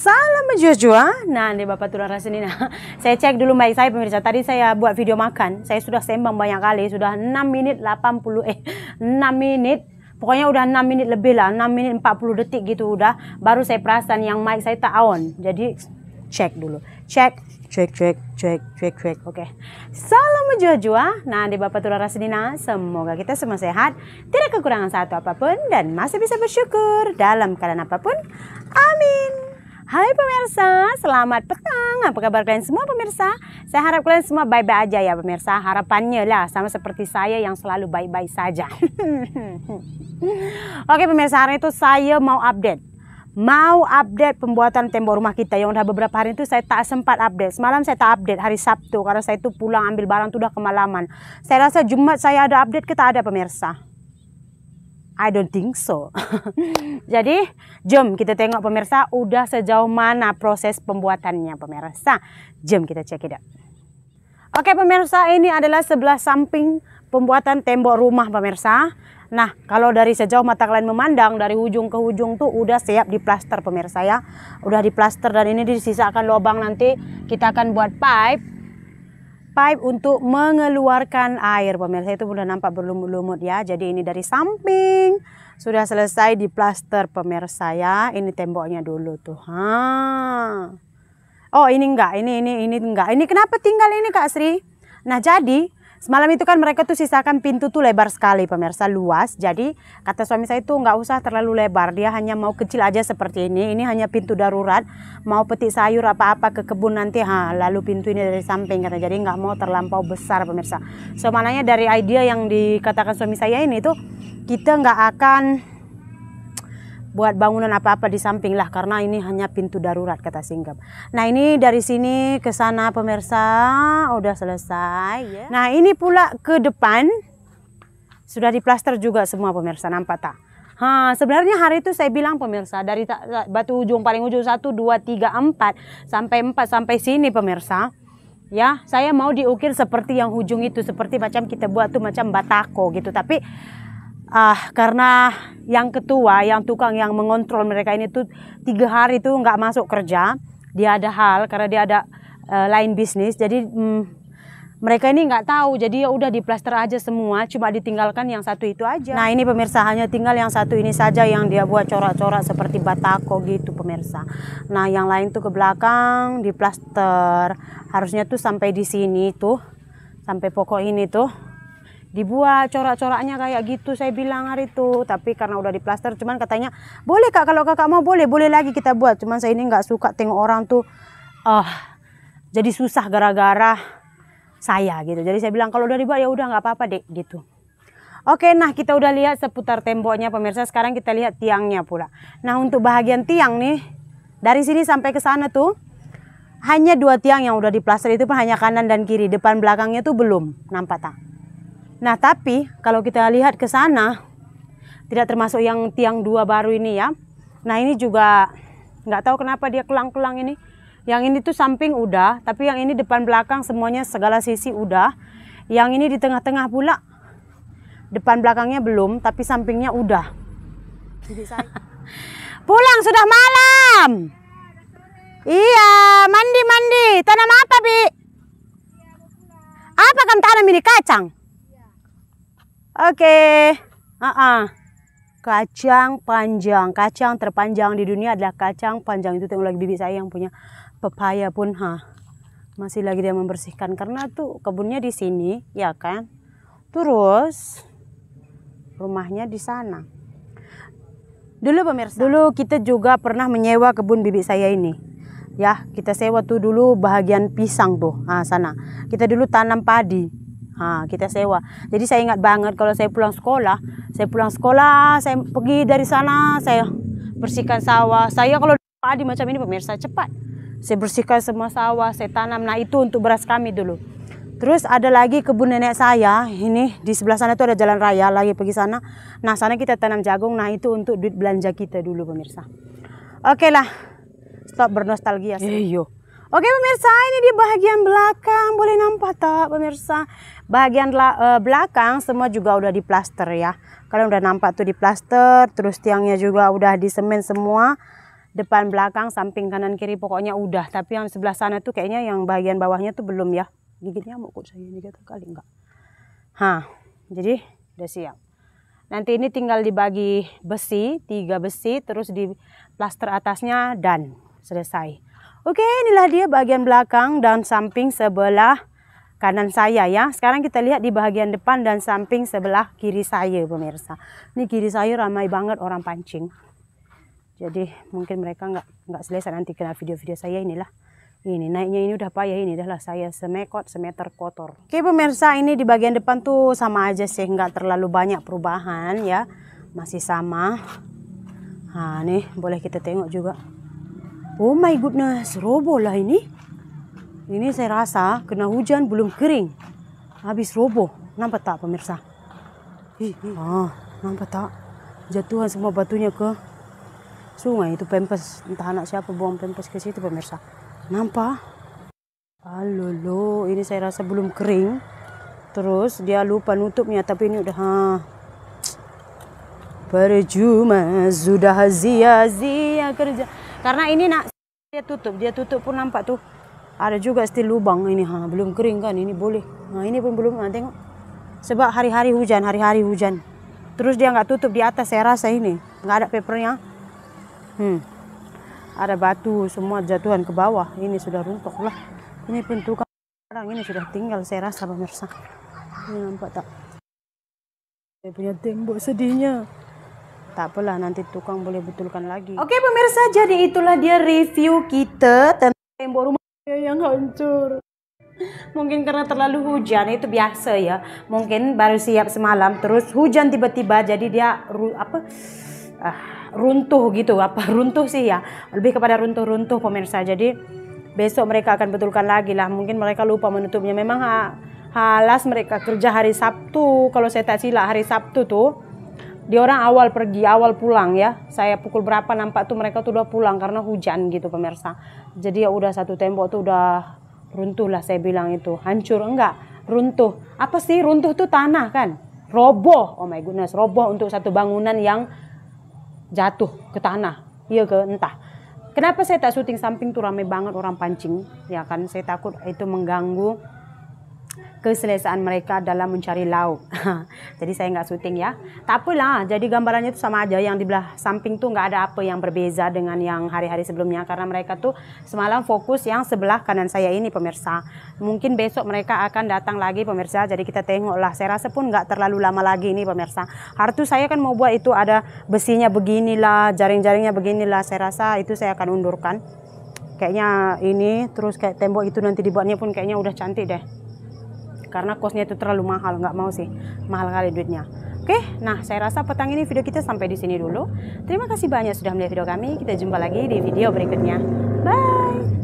Salam menjua-jua. Nah, ini Bapak ini. Nah. saya cek dulu baik saya pemirsa. Tadi saya buat video makan. Saya sudah sembang banyak kali, sudah 6 menit 80 eh 6 menit pokoknya udah 6 menit lebih lah 6 menit 40 detik gitu udah baru saya perasan yang mic saya tak on jadi cek dulu cek cek cek cek cek cek oke okay. salam jua nah di Bapak Tulara Senina semoga kita semua sehat tidak kekurangan satu apapun dan masih bisa bersyukur dalam keadaan apapun amin Hai pemirsa, selamat petang. Apa kabar kalian semua pemirsa? Saya harap kalian semua baik-baik aja ya pemirsa. Harapannya lah sama seperti saya yang selalu baik-baik saja. Oke pemirsa, hari itu saya mau update. Mau update pembuatan tembok rumah kita yang udah beberapa hari itu saya tak sempat update. Semalam saya tak update hari Sabtu karena saya itu pulang ambil barang tuh udah kemalaman. Saya rasa Jumat saya ada update kita ada pemirsa. I don't think so. Jadi, jom kita tengok pemirsa udah sejauh mana proses pembuatannya pemirsa. Jom kita cek ya. Oke pemirsa, ini adalah sebelah samping pembuatan tembok rumah pemirsa. Nah, kalau dari sejauh mata kalian memandang dari ujung ke ujung tuh udah siap diplaster pemirsa ya. Udah diplaster dan ini disisakan lubang nanti kita akan buat pipe pipe untuk mengeluarkan air. Pemirsa itu sudah nampak berlumut-lumut ya. Jadi ini dari samping sudah selesai di plaster pemirsa ya. Ini temboknya dulu tuh. Ha. Oh, ini enggak, ini ini ini enggak. Ini kenapa tinggal ini Kak Sri? Nah, jadi Semalam itu kan mereka tuh sisakan pintu tuh lebar sekali pemirsa luas. Jadi kata suami saya itu nggak usah terlalu lebar. Dia hanya mau kecil aja seperti ini. Ini hanya pintu darurat. Mau petik sayur apa-apa ke kebun nanti. Ha, lalu pintu ini dari samping kata. Jadi nggak mau terlampau besar pemirsa. So dari idea yang dikatakan suami saya ini tuh kita nggak akan buat bangunan apa-apa di samping lah karena ini hanya pintu darurat kata Singgap. Nah ini dari sini ke sana pemirsa udah selesai. Yeah. Nah ini pula ke depan sudah diplaster juga semua pemirsa nampak tak? Ha, sebenarnya hari itu saya bilang pemirsa dari batu ujung paling ujung satu dua tiga empat sampai empat sampai sini pemirsa. Ya, saya mau diukir seperti yang ujung itu seperti macam kita buat tuh macam batako gitu tapi ah karena yang ketua yang tukang yang mengontrol mereka ini tuh tiga hari itu nggak masuk kerja dia ada hal karena dia ada uh, eh, lain bisnis jadi mm, mereka ini nggak tahu jadi ya udah diplaster aja semua cuma ditinggalkan yang satu itu aja nah ini pemirsa hanya tinggal yang satu ini saja yang dia buat corak-corak seperti batako gitu pemirsa nah yang lain tuh ke belakang diplaster harusnya tuh sampai di sini tuh sampai pokok ini tuh dibuat corak-coraknya kayak gitu saya bilang hari itu tapi karena udah di plaster cuman katanya boleh kak kalau kakak mau boleh boleh lagi kita buat cuman saya ini nggak suka tengok orang tuh ah uh, jadi susah gara-gara saya gitu jadi saya bilang kalau udah dibuat ya udah nggak apa-apa deh gitu Oke, nah kita udah lihat seputar temboknya pemirsa. Sekarang kita lihat tiangnya pula. Nah, untuk bahagian tiang nih, dari sini sampai ke sana tuh hanya dua tiang yang udah diplaster itu pun hanya kanan dan kiri. Depan belakangnya tuh belum nampak tak. Nah, tapi kalau kita lihat ke sana, tidak termasuk yang tiang dua baru ini ya. Nah, ini juga nggak tahu kenapa dia kelang-kelang ini. Yang ini tuh samping udah, tapi yang ini depan belakang semuanya segala sisi udah. Yang ini di tengah-tengah pula. Depan belakangnya belum, tapi sampingnya udah. pulang sudah malam. Iya, mandi-mandi. Tanam apa, Bi? Apa kamu tanam ini kacang? Oke. Okay. Uh -uh. Kacang panjang. Kacang terpanjang di dunia adalah kacang panjang. Itu tengok lagi bibi saya yang punya pepaya pun ha. Masih lagi dia membersihkan karena tuh kebunnya di sini, ya kan? Terus rumahnya di sana. Dulu pemirsa, dulu kita juga pernah menyewa kebun bibi saya ini. Ya, kita sewa tuh dulu bahagian pisang tuh, ah sana. Kita dulu tanam padi. Ha, kita sewa. Jadi saya ingat banget kalau saya pulang sekolah, saya pulang sekolah, saya pergi dari sana, saya bersihkan sawah. Saya kalau padi macam ini pemirsa cepat. Saya bersihkan semua sawah, saya tanam. Nah itu untuk beras kami dulu. Terus ada lagi kebun nenek saya, ini di sebelah sana itu ada jalan raya lagi pergi sana. Nah sana kita tanam jagung, nah itu untuk duit belanja kita dulu pemirsa. Oke okay lah, stop bernostalgia. Hey, eh, Oke pemirsa, ini di bagian belakang. Boleh nampak tak pemirsa? Bagian e, belakang semua juga udah di plaster ya. Kalian udah nampak tuh di plaster, terus tiangnya juga udah di semen semua. Depan belakang, samping kanan kiri pokoknya udah. Tapi yang sebelah sana tuh kayaknya yang bagian bawahnya tuh belum ya. Gigit mau kok saya ini gitu kali enggak. Hah, jadi udah siap. Nanti ini tinggal dibagi besi, tiga besi, terus di plaster atasnya dan selesai. Oke, inilah dia bagian belakang dan samping sebelah kanan saya ya. Sekarang kita lihat di bagian depan dan samping sebelah kiri saya pemirsa. Ini kiri saya ramai banget orang pancing. Jadi mungkin mereka nggak nggak selesai nanti kena video-video saya inilah. Ini naiknya ini udah payah ini dah saya semekot semeter kotor. Oke pemirsa ini di bagian depan tuh sama aja sih nggak terlalu banyak perubahan ya. Masih sama. Nah nih boleh kita tengok juga. Oh my goodness, robo lah ini. Ini saya rasa kena hujan belum kering. Habis robo. Nampak tak pemirsa? Hi hi. ah, ha, nampak tak? Jatuhan semua batunya ke sungai itu pempes. Entah anak siapa buang pempes ke situ pemirsa. Nampak? Alolo, ini saya rasa belum kering. Terus dia lupa nutupnya tapi ini udah ha. Berjuma sudah zia-zia kerja. Karena ini nak Dia tutup, dia tutup pun nampak tuh. Ada juga still lubang ini, ha, belum kering kan, ini boleh. Nah ini pun belum, nanti tengok. Sebab hari-hari hujan, hari-hari hujan. Terus dia nggak tutup di atas, saya rasa ini. Nggak ada papernya. Hmm. Ada batu, semua jatuhan ke bawah. Ini sudah runtuh lah. Ini pintu kan orang ini sudah tinggal, saya rasa pemirsa. Ini nampak tak? Saya punya tembok sedihnya tak apalah nanti tukang boleh betulkan lagi. Oke pemirsa, jadi itulah dia review kita tentang tembok rumah yang hancur. Mungkin karena terlalu hujan itu biasa ya. Mungkin baru siap semalam terus hujan tiba-tiba jadi dia apa uh, runtuh gitu apa runtuh sih ya. Lebih kepada runtuh-runtuh pemirsa. Jadi besok mereka akan betulkan lagi lah. Mungkin mereka lupa menutupnya. Memang ha, halas mereka kerja hari Sabtu kalau saya tak silap hari Sabtu tuh di orang awal pergi, awal pulang ya. Saya pukul berapa nampak tuh mereka tuh udah pulang karena hujan gitu pemirsa. Jadi ya udah satu tembok tuh udah runtuh lah saya bilang itu. Hancur enggak? Runtuh. Apa sih runtuh tuh tanah kan? Roboh. Oh my goodness, roboh untuk satu bangunan yang jatuh ke tanah. Iya ke entah. Kenapa saya tak syuting samping tuh rame banget orang pancing, ya kan? Saya takut itu mengganggu keselesaan mereka dalam mencari lauk. jadi saya nggak syuting ya. Tak apalah, jadi gambarannya itu sama aja. Yang di belah samping tuh nggak ada apa yang berbeza dengan yang hari-hari sebelumnya. Karena mereka tuh semalam fokus yang sebelah kanan saya ini pemirsa. Mungkin besok mereka akan datang lagi pemirsa. Jadi kita tengoklah. Saya rasa pun nggak terlalu lama lagi ini pemirsa. Hartu saya kan mau buat itu ada besinya beginilah, jaring-jaringnya beginilah. Saya rasa itu saya akan undurkan. Kayaknya ini terus kayak tembok itu nanti dibuatnya pun kayaknya udah cantik deh karena kosnya itu terlalu mahal nggak mau sih mahal kali duitnya Oke, nah saya rasa petang ini video kita sampai di sini dulu. Terima kasih banyak sudah melihat video kami. Kita jumpa lagi di video berikutnya. Bye.